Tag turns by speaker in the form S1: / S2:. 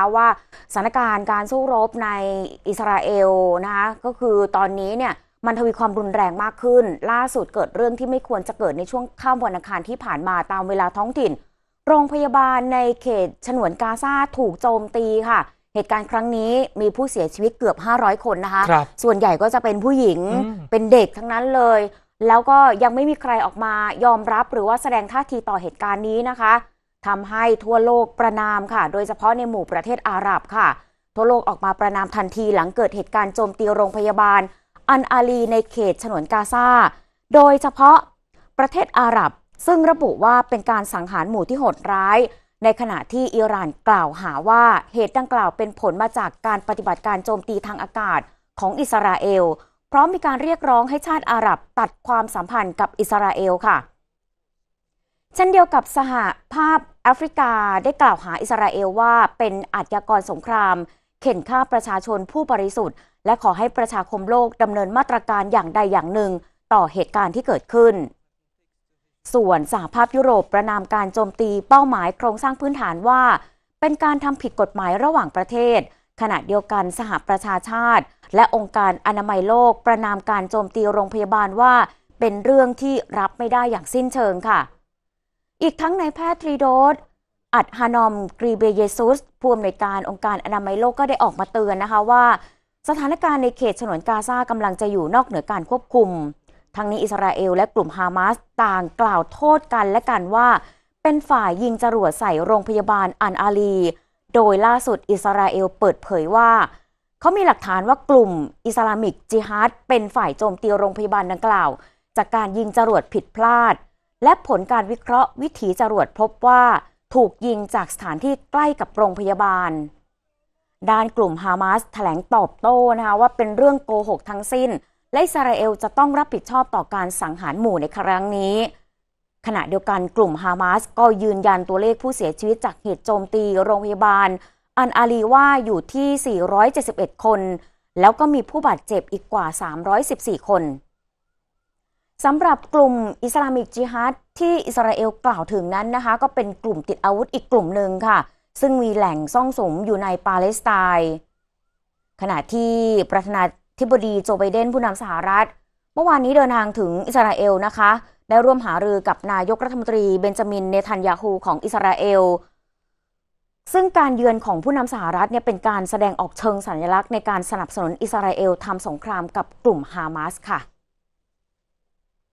S1: ะว่าสถานการณ์การสู้รบในอิสราเอลนะคะก็คือตอนนี้เนี่ยมันทวีความรุนแรงมากขึ้น ล่าสุดเกิดเรื่องที่ไม่ควรจะเกิดในช่วงข้ามวันอังคารที่ผ่านมาตามเวลาท้องถิ่น โรงพยาบาลในเขตฉนวนกาซาถูกโจมตีค่ะ เหตุการณ์ครั้งนี้มีผู้เสียชีวิตเกือบ 500 คนนะคะคส่วนใหญ่ก็จะเป็นผู้หญิงเป็นเด็กทั้งนั้นเลย แล้วก็ยังไม่มีใครออกมายอมรับหรือว่าแสดงท่าทีต่อเหตุการณ์นี้นะคะทำให้ทั่วโลกประนามค่ะ โดยเฉพาะในหมู่ประเทศอาหรับค่ะ ทั่วโลกออกมาประนามทันทีหลังเกิดเหตุการณ์โจมตีโรงพยาบาลอันอาลีในเขตฉนวนกาซา โดยเฉพาะประเทศอาหรับ ซึ่งระบุว่าเป็นการสังหารหมู่ที่โหดร้าย ในขณะที่อิหร่านกล่าวหาว่าเหตุดังกล่าวเป็นผลมาจากการปฏิบัติการโจมตีทางอากาศของอิสราเอลพร้อมมีการเรียกร้องให้ชาติอาหรับตัดความสัมพันธ์กับอิสราเอลค่ะช่นเดียวกับสหภาพแอฟริกาได้กล่าวหาอิสราเอลว่าเป็นอาชญากรสงคราม เข่นฆ่าประชาชนผู้บริสุทธิ์และขอให้ประชาคมโลกดำเนินมาตรการอย่างใดอย่างหนึ่ง ต่อเหตุการณ์ที่เกิดขึ้น ส่วนสหภาพยุโรปประนามการโจมตีเป้าหมายโครงสร้างพื้นฐานว่า เป็นการทำผิดกฎหมายระหว่างประเทศ ขณะเดียวกันสหประชาชาติ และองค์การอนามัยโลก ประนามการโจมตีโรงพยาบาลว่า เป็นเรื่องที่รับไม่ได้อย่างสิ้นเชิงค่ะอีกทั้งนายแพทย์ทรีโดส อัดฮานอม กรีเบเยซุสผู้อำนวยการองค์การอนามัยโลกก็ได้ออกมาเตือนนะคะว่า สถานการณ์ในเขตฉนวนกาซากำลังจะอยู่นอกเหนือการควบคุม ทั้งนี้อิสราเอลและกลุ่มฮามาสต่างกล่าวโทษกันและกันว่า เป็นฝ่ายยิงจรวดใส่โรงพยาบาลอันอาลี โดยล่าสุดอิสราเอลเปิดเผยว่าเขามีหลักฐานว่ากลุ่มอิสลามิกจิฮัดเป็นฝ่ายโจมตีโรงพยาบาลดังกล่าว จากการยิงจรวดผิดพลาดและผลการวิเคราะห์ วิถีจรวดพบว่าถูกยิงจากสถานที่ใกล้กับโรงพยาบาล ด้านกลุ่มฮามาส แถลงตอบโต้นะคะว่าเป็นเรื่องโกหกทั้งสิ้น และอิสราเอลจะต้องรับผิดชอบต่อการสังหารหมู่ในครั้งนี้ ขณะเดียวกันกลุ่มฮามาสก็ยืนยันตัวเลขผู้เสียชีวิตจากเหตุโจมตีโรงพยาบาล อันอาลีว่าอยู่ที่ 471 คน แล้วก็มีผู้บาดเจ็บอีกกว่า 314 คนสำหรับกลุ่มอิสลามิกจิฮัดที่อิสราเอลกล่าวถึงนั้นนะคะก็เป็นกลุ่มติดอาวุธอีกกลุ่มหนึ่งค่ะ ซึ่งมีแหล่งซ่องสมอยู่ในปาเลสไตน์ขณะที่ประธานาธิบดีโจไบเดนผู้นำสหรัฐ เมื่อวานนี้เดินทางถึงอิสราเอลนะคะ ได้ร่วมหารือกับนายกรัฐมนตรีเบนจามินเนทันยาฮูของอิสราเอล ซึ่งการเยือนของผู้นำสหรัฐเนี่ยเป็นการแสดงออกเชิงสัญลักษณ์ ในการสนับสนุนอิสราเอลทำสงครามกับกลุ่มฮามาสค่ะ